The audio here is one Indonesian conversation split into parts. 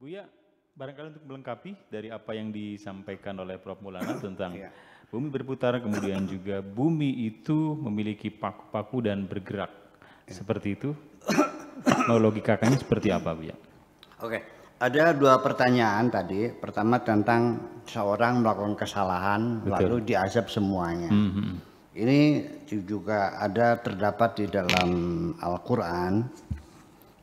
Buya, barangkali untuk melengkapi dari apa yang disampaikan oleh Prof. Mulana tentang yeah. bumi berputar, kemudian juga bumi itu memiliki paku-paku dan bergerak. Yeah. Seperti itu, logikakannya seperti apa Buya? Oke, ada dua pertanyaan tadi. Pertama tentang seorang melakukan kesalahan Betul. lalu diazab semuanya. Mm -hmm. Ini juga ada terdapat di dalam Al-Quran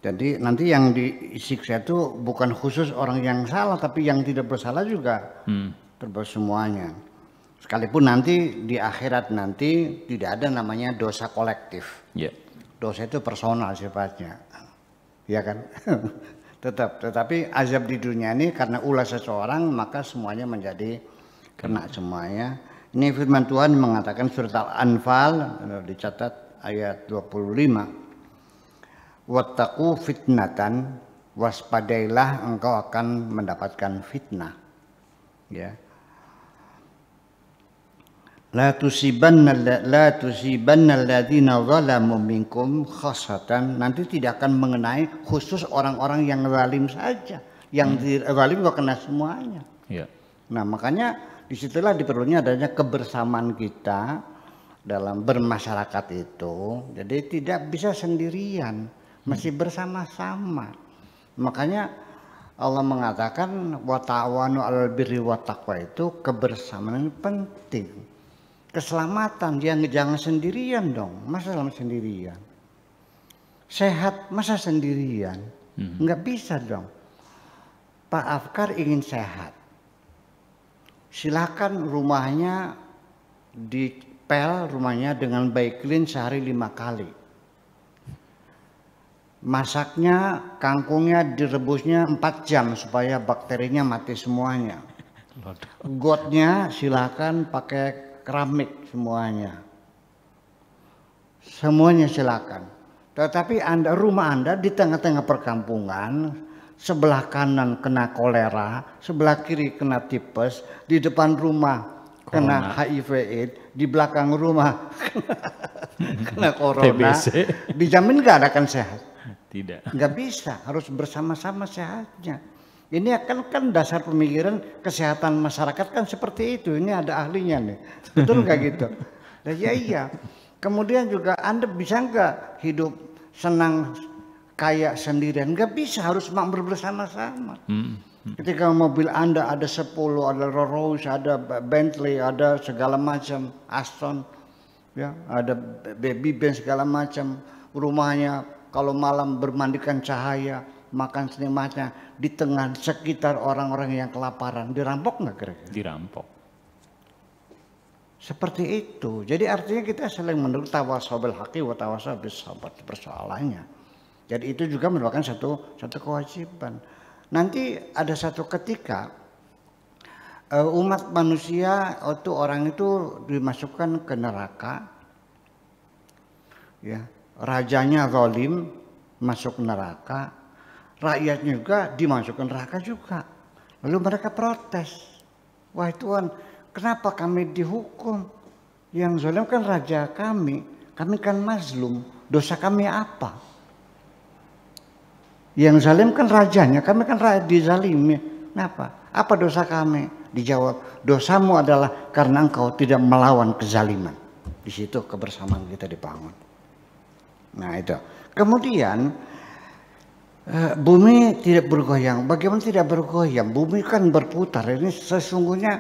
jadi nanti yang disiksa itu bukan khusus orang yang salah, tapi yang tidak bersalah juga hmm. terbawa semuanya. Sekalipun nanti di akhirat nanti tidak ada namanya dosa kolektif. Yeah. Dosa itu personal sifatnya, ya kan? Tetap, tetapi azab di dunia ini karena ulah seseorang maka semuanya menjadi kena semuanya. Ini firman Tuhan mengatakan surat Al-Anfal dicatat ayat 25 wattaqu fitnatan waspadailah engkau akan mendapatkan fitnah ya la tusibanna la tusibanna alladziina zalamu minkum khassatan nanti tidak akan mengenai khusus orang-orang yang zalim saja yang hmm. zalim gak kena semuanya ya. nah makanya disitulah diperlunya adanya kebersamaan kita dalam bermasyarakat itu. Jadi tidak bisa sendirian masih bersama-sama. Makanya Allah mengatakan watawanu al birri watakwa itu kebersamaan penting. Keselamatan dia jangan sendirian dong, masa selamat sendirian. Sehat masa sendirian, hmm. nggak bisa dong. Pak Afkar ingin sehat, silahkan rumahnya dipel rumahnya dengan baik clean sehari lima kali masaknya kangkungnya direbusnya 4 jam supaya bakterinya mati semuanya. Gotnya silakan pakai keramik semuanya. Semuanya silakan. Tetapi anda rumah anda di tengah-tengah perkampungan, sebelah kanan kena kolera, sebelah kiri kena tipes, di depan rumah kena HIV AIDS, di belakang rumah kena corona, dijamin gak akan sehat. Tidak. Nggak bisa, harus bersama-sama sehatnya. Ini akan kan dasar pemikiran kesehatan masyarakat kan seperti itu. Ini ada ahlinya nih. Betul nggak gitu? Nah, ya iya. Kemudian juga Anda bisa nggak hidup senang kaya sendirian? Nggak bisa, harus makmur bersama-sama. Hmm. hmm. Ketika mobil Anda ada 10, ada Rolls Royce, ada Bentley, ada segala macam, Aston, ya, ada baby Ben segala macam, rumahnya kalau malam bermandikan cahaya, makan senikmatnya di tengah sekitar orang-orang yang kelaparan. Dirampok nggak kira-kira? Dirampok. Seperti itu. Jadi artinya kita selain menurut tawasobel haki wa tawasobel sahabat persoalannya. Jadi itu juga merupakan satu satu kewajiban. Nanti ada satu ketika eh, umat manusia atau orang itu dimasukkan ke neraka. Ya rajanya zalim masuk neraka, rakyatnya juga dimasukkan neraka juga. Lalu mereka protes. Wah Tuhan, kenapa kami dihukum? Yang zalim kan raja kami, kami kan mazlum, dosa kami apa? Yang zalim kan rajanya, kami kan rakyat dizalimi. Kenapa? Apa dosa kami? Dijawab, dosamu adalah karena engkau tidak melawan kezaliman. Di situ kebersamaan kita dibangun. Nah itu. Kemudian eh, bumi tidak bergoyang. Bagaimana tidak bergoyang? Bumi kan berputar. Ini sesungguhnya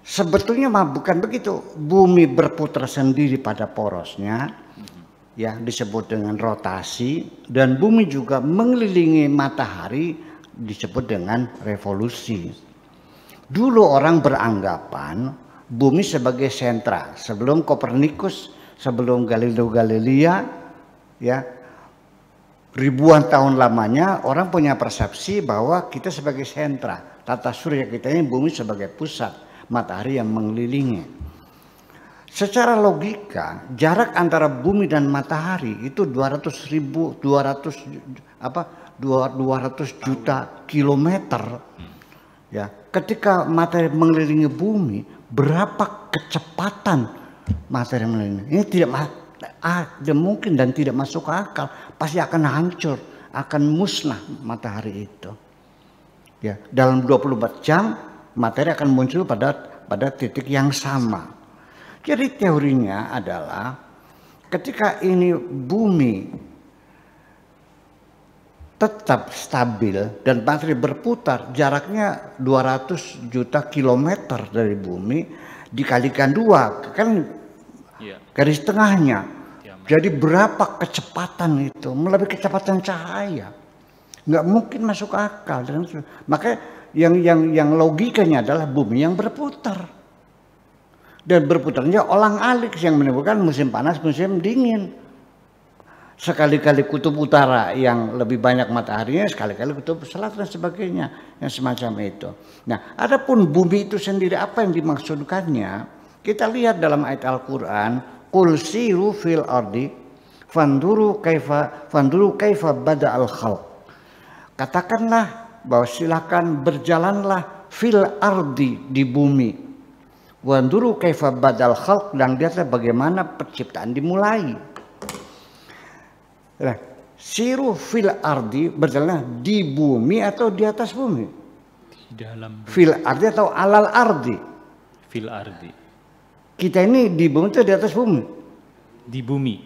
sebetulnya mah bukan begitu. Bumi berputar sendiri pada porosnya ya disebut dengan rotasi dan bumi juga mengelilingi matahari disebut dengan revolusi. Dulu orang beranggapan bumi sebagai sentra sebelum Kopernikus sebelum Galileo Galilea ya ribuan tahun lamanya orang punya persepsi bahwa kita sebagai sentra tata surya kita ini bumi sebagai pusat matahari yang mengelilingi. Secara logika jarak antara bumi dan matahari itu 200 ribu 200 apa 200 juta kilometer ya ketika matahari mengelilingi bumi berapa kecepatan materi ini tidak ada ah, mungkin dan tidak masuk akal pasti akan hancur akan musnah matahari itu ya dalam 24 jam materi akan muncul pada pada titik yang sama jadi teorinya adalah ketika ini bumi tetap stabil dan materi berputar jaraknya 200 juta kilometer dari bumi dikalikan dua kan Iya. garis tengahnya. Iya, Jadi berapa kecepatan itu melebihi kecepatan cahaya, nggak mungkin masuk akal. Dan makanya yang yang yang logikanya adalah bumi yang berputar dan berputarnya olang alik yang menimbulkan musim panas musim dingin. Sekali-kali kutub utara yang lebih banyak mataharinya, sekali-kali kutub selatan dan sebagainya yang semacam itu. Nah, adapun bumi itu sendiri apa yang dimaksudkannya? Kita lihat dalam ayat Al-Qur'an, "Qul siru fil ardi fanduru kaifa fanduru kaifa bada al Katakanlah bahwa silakan berjalanlah fil ardi di bumi. Wanduru kaifa badal khalq dan lihatlah bagaimana penciptaan dimulai. Nah, siru fil ardi berjalan di bumi atau di atas bumi? Di dalam bumi. Fil ardi atau alal ardi? Fil ardi. Kita ini di bumi itu di atas bumi. Di bumi.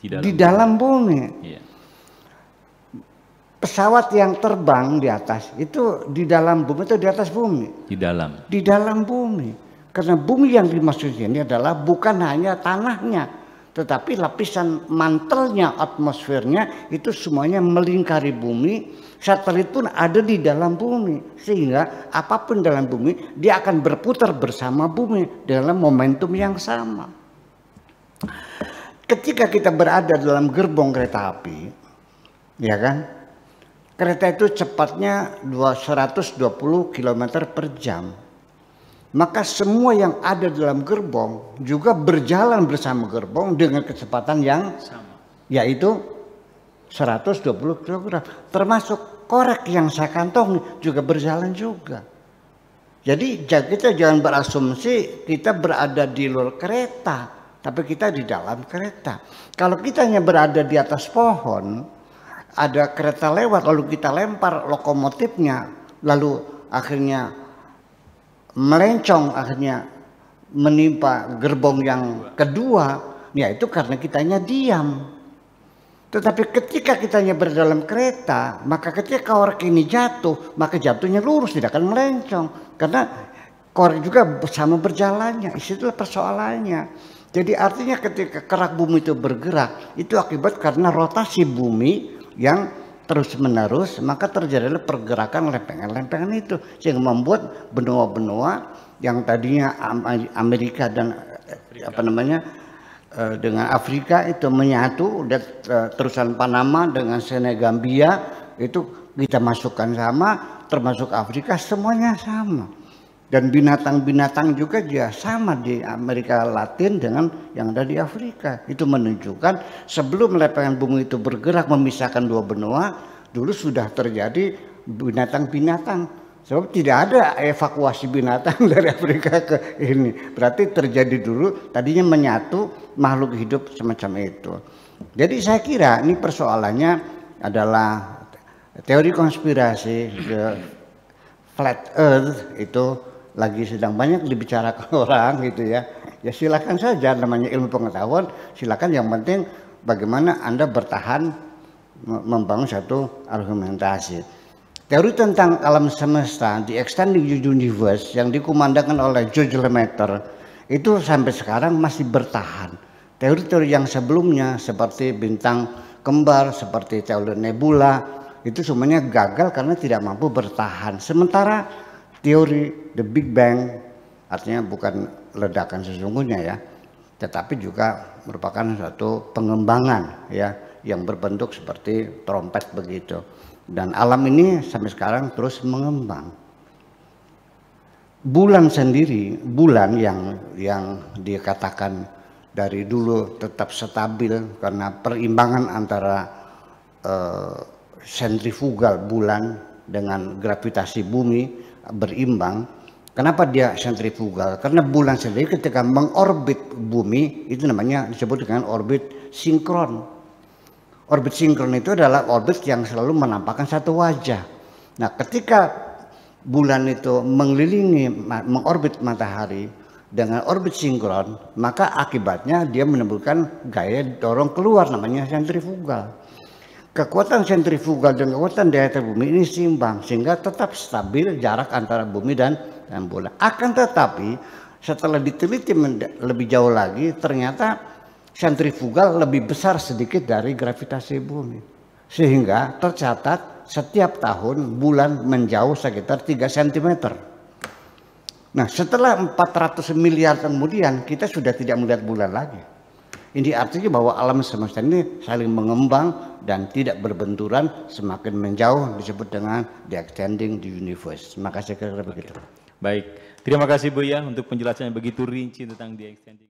Di dalam di bumi. bumi. Iya. Yeah. Pesawat yang terbang di atas itu di dalam bumi itu di atas bumi. Di dalam. Di dalam bumi. Karena bumi yang dimaksud ini adalah bukan hanya tanahnya, tetapi lapisan mantelnya, atmosfernya itu semuanya melingkari bumi. Satelit pun ada di dalam bumi, sehingga apapun dalam bumi dia akan berputar bersama bumi dalam momentum yang sama. Ketika kita berada dalam gerbong kereta api, ya kan? Kereta itu cepatnya 220 km per jam maka semua yang ada dalam gerbong juga berjalan bersama gerbong dengan kecepatan yang sama yaitu 120 kg termasuk korek yang saya kantong juga berjalan juga jadi kita jangan berasumsi kita berada di luar kereta tapi kita di dalam kereta kalau kita hanya berada di atas pohon ada kereta lewat lalu kita lempar lokomotifnya lalu akhirnya melencong akhirnya menimpa gerbong yang kedua, ya itu karena kitanya diam. Tetapi ketika kitanya berdalam kereta, maka ketika korek ini jatuh, maka jatuhnya lurus, tidak akan melencong. Karena korek juga sama berjalannya, itulah persoalannya. Jadi artinya ketika kerak bumi itu bergerak, itu akibat karena rotasi bumi yang terus menerus maka terjadilah pergerakan lempengan-lempengan itu yang membuat benua-benua yang tadinya Amerika dan Afrika. Eh, apa namanya eh, dengan Afrika itu menyatu dan eh, terusan Panama dengan Senegambia itu kita masukkan sama termasuk Afrika semuanya sama. Dan binatang-binatang juga dia sama di Amerika Latin dengan yang ada di Afrika. Itu menunjukkan sebelum lepengan bumi itu bergerak memisahkan dua benua, dulu sudah terjadi binatang-binatang. Sebab tidak ada evakuasi binatang dari Afrika ke ini. Berarti terjadi dulu tadinya menyatu makhluk hidup semacam itu. Jadi saya kira ini persoalannya adalah teori konspirasi the flat earth itu lagi sedang banyak dibicarakan orang gitu ya ya silakan saja namanya ilmu pengetahuan silakan yang penting bagaimana anda bertahan membangun satu argumentasi teori tentang alam semesta di extending universe yang dikumandangkan oleh George Lemaitre itu sampai sekarang masih bertahan teori-teori yang sebelumnya seperti bintang kembar seperti teori nebula itu semuanya gagal karena tidak mampu bertahan sementara teori the Big Bang artinya bukan ledakan sesungguhnya ya tetapi juga merupakan suatu pengembangan ya yang berbentuk seperti trompet begitu dan alam ini sampai sekarang terus mengembang bulan sendiri bulan yang yang dikatakan dari dulu tetap stabil karena perimbangan antara sentrifugal eh, sentrifugal bulan dengan gravitasi bumi berimbang. Kenapa dia sentrifugal? Karena bulan sendiri ketika mengorbit bumi itu namanya disebut dengan orbit sinkron. Orbit sinkron itu adalah orbit yang selalu menampakkan satu wajah. Nah, ketika bulan itu mengelilingi mengorbit matahari dengan orbit sinkron, maka akibatnya dia menimbulkan gaya dorong keluar namanya sentrifugal kekuatan sentrifugal dan kekuatan daya tarik bumi ini seimbang sehingga tetap stabil jarak antara bumi dan, dan bulan. Akan tetapi setelah diteliti lebih jauh lagi ternyata sentrifugal lebih besar sedikit dari gravitasi bumi. Sehingga tercatat setiap tahun bulan menjauh sekitar 3 cm. Nah setelah 400 miliar kemudian kita sudah tidak melihat bulan lagi ini artinya bahwa alam semesta ini saling mengembang dan tidak berbenturan semakin menjauh disebut dengan the extending the universe. Terima kasih kira begitu. Baik, terima kasih Bu ya untuk penjelasan yang begitu rinci tentang the extending.